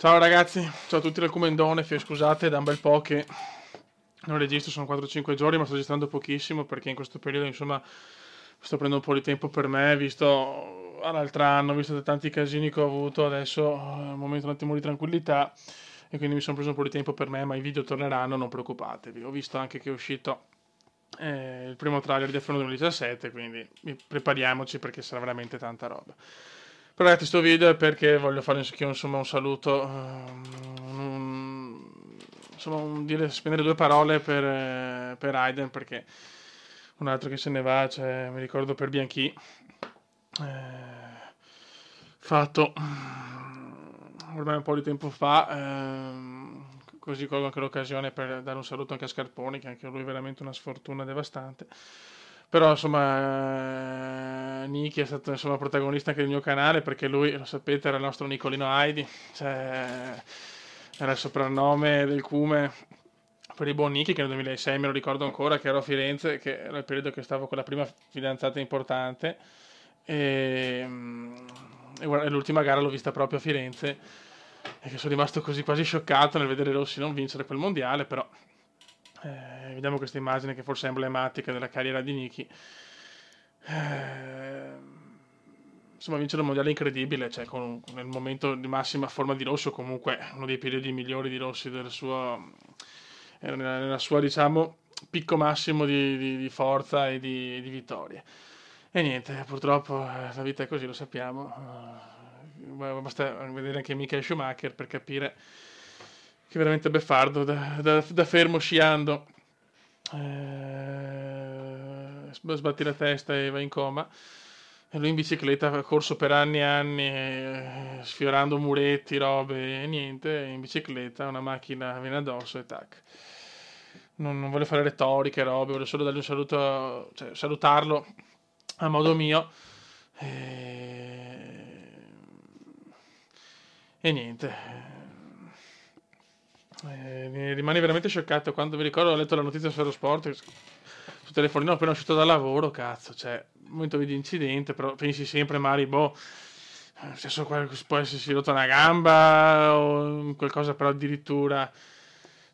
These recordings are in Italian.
Ciao ragazzi, ciao a tutti dal Comendone, scusate da un bel po' che non registro, sono 4-5 giorni ma sto registrando pochissimo perché in questo periodo insomma sto prendendo un po' di tempo per me, visto l'altro anno, visto tanti casini che ho avuto, adesso è eh, un momento un attimo di tranquillità e quindi mi sono preso un po' di tempo per me, ma i video torneranno, non preoccupatevi, ho visto anche che è uscito eh, il primo trailer di F1 2017, quindi prepariamoci perché sarà veramente tanta roba. Però ragazzi sto video è perché voglio fare insomma, un saluto, ehm, un, insomma un, dire, spendere due parole per, eh, per Aiden perché un altro che se ne va, cioè, mi ricordo per Bianchi, eh, fatto ormai un po' di tempo fa, eh, così colgo anche l'occasione per dare un saluto anche a Scarponi che anche lui è veramente una sfortuna devastante. Però insomma... Eh, Niki è stato insomma protagonista anche del mio canale perché lui, lo sapete, era il nostro Nicolino Heidi, cioè, era il soprannome del Cume per i buon Niki che nel 2006 me lo ricordo ancora che ero a Firenze, che era il periodo che stavo con la prima fidanzata importante ehm, e, e l'ultima gara l'ho vista proprio a Firenze e che sono rimasto così quasi scioccato nel vedere Rossi non vincere quel mondiale, però eh, vediamo questa immagine che forse è emblematica della carriera di Niki. Eh, insomma, vincere un mondiale incredibile, cioè con, nel momento di massima forma di Rossi, o comunque uno dei periodi migliori di Rossi della eh, sua, nella sua diciamo, picco massimo di, di, di forza e di, di, vittorie. E niente, purtroppo eh, la vita è così, lo sappiamo. Eh, basta vedere anche Michael Schumacher per capire che è veramente beffardo, da, da, da fermo sciando. Eh, sbatti la testa e va in coma lui in bicicletta ha corso per anni e anni, eh, sfiorando muretti, robe e niente, in bicicletta una macchina viene addosso e tac. Non, non voglio fare retoriche, robe, voglio solo dargli un saluto, cioè, salutarlo a modo mio. E, e niente. E... Eh, rimani veramente scioccato quando mi ricordo ho letto la notizia su Eurosport sul telefonino appena uscito dal lavoro, cazzo, cioè, momento di incidente, però pensi sempre, Mari, boh, stesso può essersi rotta una gamba o qualcosa, però addirittura...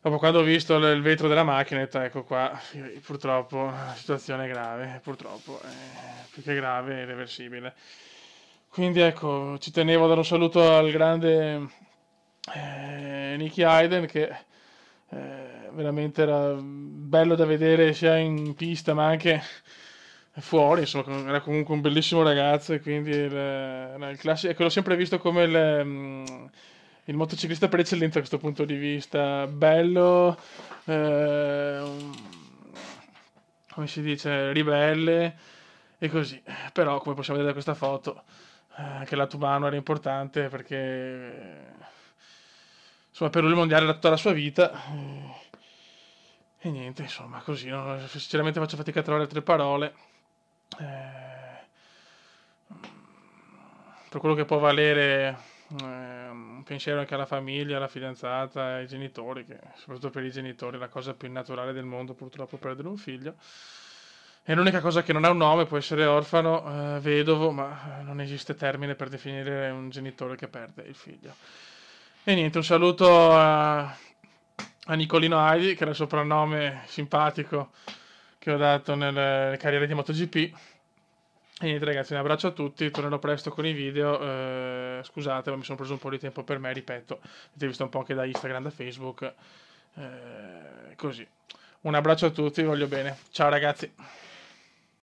Dopo quando ho visto il vetro della macchina ho detto ecco qua, purtroppo la situazione è grave, purtroppo è eh, più che grave, è irreversibile. Quindi ecco, ci tenevo a dare un saluto al grande eh, Nicky Hayden che eh, veramente era bello da vedere sia in pista ma anche fuori, insomma, era comunque un bellissimo ragazzo e quindi il, il classico, ecco, l'ho sempre visto come il, mm, il, motociclista per eccellenza da questo punto di vista, bello, eh, come si dice, ribelle e così, però come possiamo vedere da questa foto eh, anche la lato umano era importante perché insomma, per lui il mondiale era tutta la sua vita. Eh, e, niente, insomma, così. No? Sinceramente faccio fatica a trovare altre parole. Eh, per quello che può valere eh, un pensiero anche alla famiglia, alla fidanzata, ai genitori, che soprattutto per i genitori è la cosa più naturale del mondo, purtroppo perdere un figlio. E l'unica cosa che non ha un nome, può essere orfano, eh, vedovo, ma non esiste termine per definire un genitore che perde il figlio. E niente, un saluto a, a Nicolino Aidi, che era il soprannome simpatico che ho dato nelle carriere di MotoGP. E niente ragazzi, un abbraccio a tutti, tornerò presto con i video, eh, scusate ma mi sono preso un po' di tempo per me, ripeto, avete visto un po' anche da Instagram, da Facebook, eh, così. Un abbraccio a tutti, voglio bene, ciao ragazzi.